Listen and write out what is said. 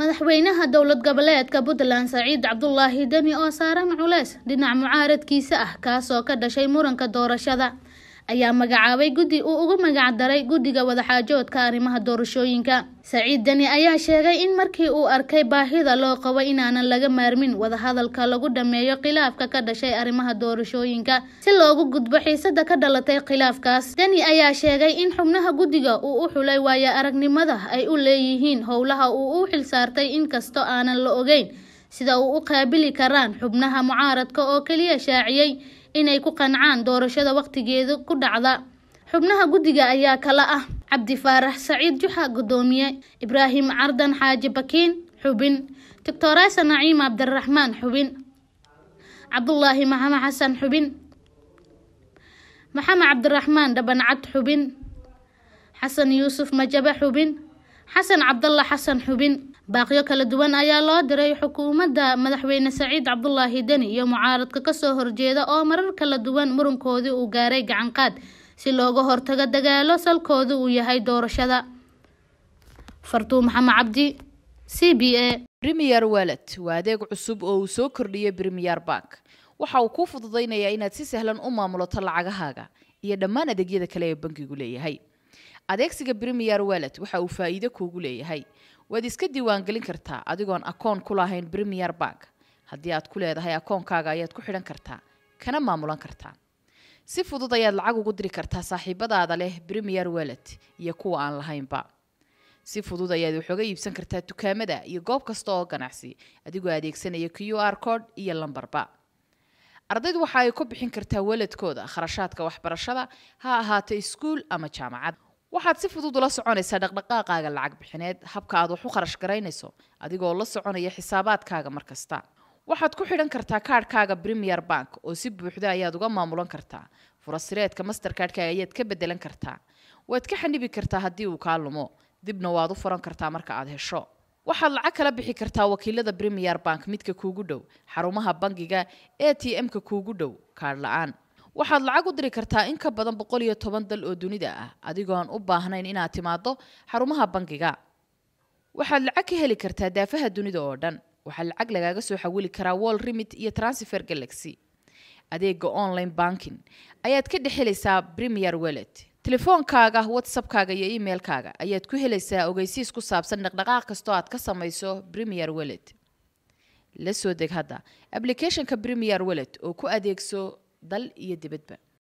madaxweynaha dowlad goboleedka puntland saciid cabdulaahi demi oo saaran culeys dhinac mucaaradkiisa ah kaasoo ka dhashay muranka doorashada ayaa magacaabay guddi uu ugu magac daray guddiga wadaxaajoodka arrimaha doorashooyinka saciid deni ayaa sheegay in markii uu arkay baahida loo qabo inaanan laga maarmin wadahadalka lagu dhameeyo khilaafka ka dhashay arrimaha doorashooyinka si loogu gudbo xiisada ka dhalatay khilaafkaas deni ayaa sheegay in xubnaha guddiga uu u xulay waaye aragnimada ay u leeyihiin howlaha uu u xil xilsaartay inkastoo aanan la ogeyn sida uu u qaabili karaan xubnaha mucaaradka oo keliya shaaciyey inay ku qancaan doorashada waqtigeeda ku dhacda xubnaha guddiga ayaa kala ah cabdifaarax saciid juxa guddoomiye ibraahim cardan xaaji bakiin xubin doctoresa naciim cabdiraxmaan xubin cabdulaahi maxamed xasan xubin maxamed cabdiraxmaan dhabancad xubin xasan yuusuf majabe xubin xasan cabdalla xasan xubin baaqyo kala duwan ayaa loo diray xukuumadda madaxweyne saciid cabdulaahi deni iyo mucaaradka kasoo horjeeda oo marar kala duwan murankoodii uu gaaray gacanqaad si looga hortago dagaalo salkoodu uu yahay doorashada fartuu maxamed cabdi c b a brimiyer walet waa adeeg cusub oo uu soo kordhiyay brimiyer bank waxa uu kuu fududaynayaa inaad si sahlan u maamulato lacagahaaga iyo dhammaan adeegyada kale ee bankigu leeyahay adeegsiga brimiyer wellet waxa uu faa'iido kuugu leeyahay waad iska diiwaangelin kartaa adigoon akoon ku lahayn brimiyer bank haddii aad ku leedahay akoonkaaga ayaad ku xidhan kartaa kana maamulan kartaa si fudud ayaad lacag ugu diri kartaa saaxiibadaada leh brimiyer wellet iyo kuwa aan lahaynba si fudud ayaad waxoga iibsan kartaa dukaamada iyo goob kasta oo ganacsi adigoo adeegsanaya q r code iyo lambarba ardaydu waxa ay ku bixin kartaa weledkooda kharashaadka waxbarashada ha ahaato iskuul ama jaamacad waxaad si fudud ula soconaysaa dhaqdhaqaaqaaga lacag bixineed habka aad wax u kharash garaynayso adigoo la soconaya xisaabaadkaaga mar kasta waxaad ku xidhan kartaa kaadhkaaga premier bank oo si buuxda ayaad uga maamulan kartaa furasireedka masterkaadhkaaga ayaad ka bedelan kartaa waad ka xanibi kartaa haddii uu kaa lumo dibna waad u furan kartaa marka aad hesho waxaad lacag kala bixi kartaa wakiilada premier bank midka kuugu dhow xarumaha bangiga a t m-ka kuugu dhow kaadh la-aan waxaad lacag u diri kartaa in ka badan boqol iyo toban dal oo dunida ah adigoo u baahnayn inaad timaado xarumaha bangiga waxaad lacag ka heli kartaa daafaha dunida oo dhan waxaa lacag lagaaga soo xawili karaa wall rimit iyo transfer galaxy adeega online banking ayaad ka dhex helaysaa premier wellet telefoonkaaga whatsappkaaga iyo emailkaaga ayaad ku helaysaa ogeysiis ku saabsan dhaqdhaqaaq kastoo aad ka samayso premier wellet la soo deg hadda applicationka premier wellet oo ku adeegso ضل يدي بتبع